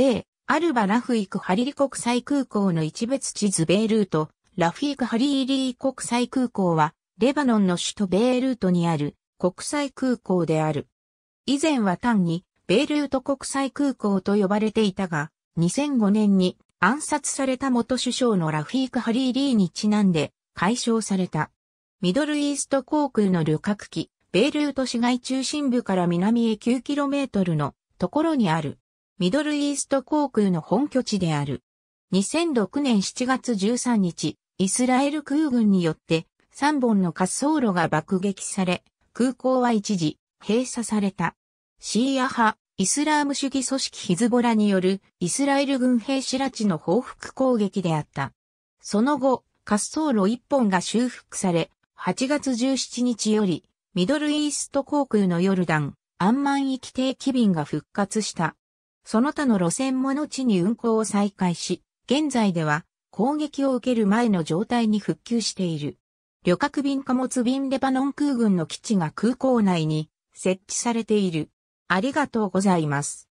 米、アルバ・ラフイク・ハリリ国際空港の一別地図米ルート、ラフィーク・ハリーリー国際空港は、レバノンの首都ベイルートにある国際空港である。以前は単にベイルート国際空港と呼ばれていたが、2005年に暗殺された元首相のラフィーク・ハリーリーにちなんで解消された。ミドルイースト航空の旅客機、ベイルート市街中心部から南へ 9km のところにあるミドルイースト航空の本拠地である。2006年7月13日、イスラエル空軍によって3本の滑走路が爆撃され、空港は一時閉鎖された。シーア派、イスラーム主義組織ヒズボラによるイスラエル軍兵士拉致の報復攻撃であった。その後、滑走路1本が修復され、8月17日より、ミドルイースト航空のヨルダン、アンマン行き定期便が復活した。その他の路線も後に運行を再開し、現在では攻撃を受ける前の状態に復旧している。旅客便貨物便レバノン空軍の基地が空港内に設置されている。ありがとうございます。